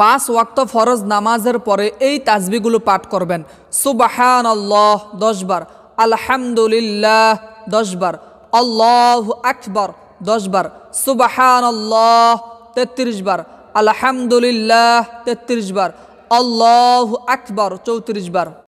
পাঁচ ওয়াক্ত ফরজ নামাজের পরে এই তাজবিগুলো পাঠ করবেন সুবাহান আল্লাহ দশবার আলহামদুলিল্লাহ দশবার আল্লাহ আকবর দশবার সুবাহান আল্লাহ তেত্রিশ বার আলহামদুলিল্লাহ তেত্রিশ বার আল্লাহ আকবর চৌত্রিশ বার